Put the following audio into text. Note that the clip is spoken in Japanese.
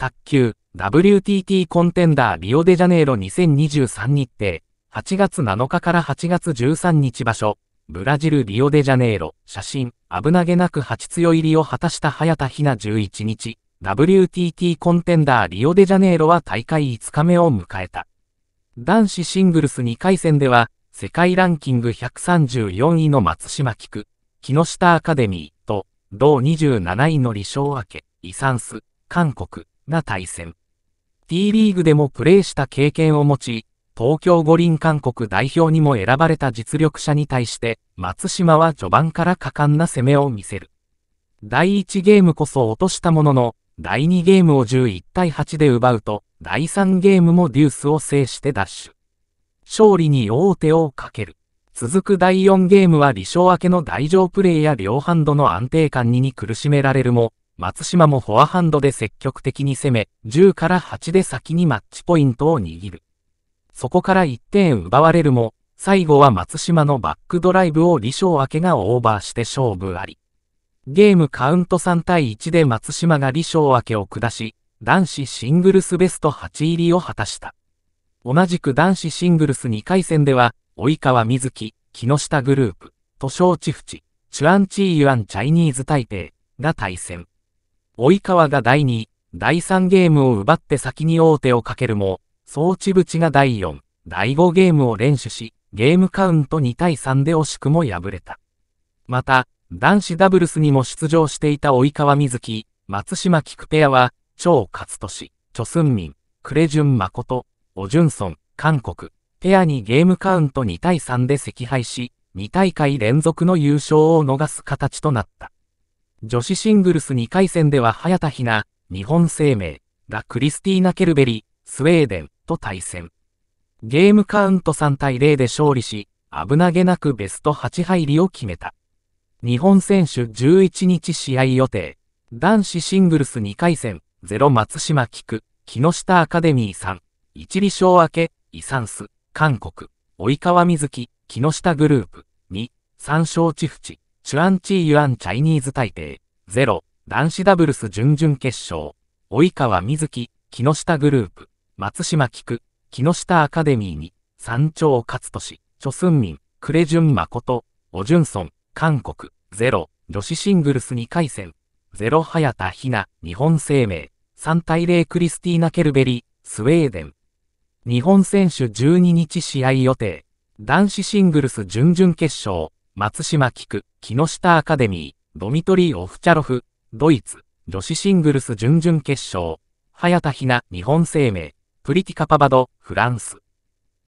卓球 WTT コンテンダーリオデジャネイロ2023日程8月7日から8月13日場所ブラジルリオデジャネイロ写真危なげなく8強入りを果たした早田ひな11日 WTT コンテンダーリオデジャネイロは大会5日目を迎えた男子シングルス2回戦では世界ランキング134位の松島菊木下アカデミーと同27位の李承明イサンス韓国が対戦。T リーグでもプレーした経験を持ち、東京五輪韓国代表にも選ばれた実力者に対して、松島は序盤から果敢な攻めを見せる。第1ゲームこそ落としたものの、第2ゲームを11対8で奪うと、第3ゲームもデュースを制して奪取。勝利に王手をかける。続く第4ゲームは理想明けの台上プレーや両ハンドの安定感にに苦しめられるも、松島もフォアハンドで積極的に攻め、10から8で先にマッチポイントを握る。そこから1点奪われるも、最後は松島のバックドライブを李承明がオーバーして勝負あり。ゲームカウント3対1で松島が李承明を下し、男子シングルスベスト8入りを果たした。同じく男子シングルス2回戦では、及川瑞希、木下グループ、都省千淵、チ、チュアンチーユアンチャイニーズ台北が対戦。及川が第2、第3ゲームを奪って先に王手をかけるも、総地淵が第4、第5ゲームを連取し、ゲームカウント2対3で惜しくも敗れた。また、男子ダブルスにも出場していた及川瑞希、松島菊ペアは、超勝利、チョスンミン、クレジュン誠、オジュンソン、韓国、ペアにゲームカウント2対3で惜敗し、2大会連続の優勝を逃す形となった。女子シングルス2回戦では早田ひな、日本生命、ラ・クリスティーナ・ケルベリ、スウェーデンと対戦。ゲームカウント3対0で勝利し、危なげなくベスト8入りを決めた。日本選手11日試合予定。男子シングルス2回戦、0松島菊、木下アカデミーさん、一理賞明け、イサンス、韓国、及川瑞希、木下グループ、2、三勝地淵。チュアンチー・ユアン・チャイニーズ大帝、0、男子ダブルス準々決勝、及川瑞希、木下グループ、松島菊、木下アカデミーに、山頂勝利、チョスンミン、クレジュン誠、オジュンソン、韓国、0、女子シングルス2回戦、0、早田ひな、日本生命、3対0クリスティーナ・ケルベリー、スウェーデン。日本選手12日試合予定、男子シングルス準々決勝、松島菊、木下アカデミー、ドミトリー・オフチャロフ、ドイツ、女子シングルス準々決勝、早田ひな、日本生命、プリティカパバド、フランス。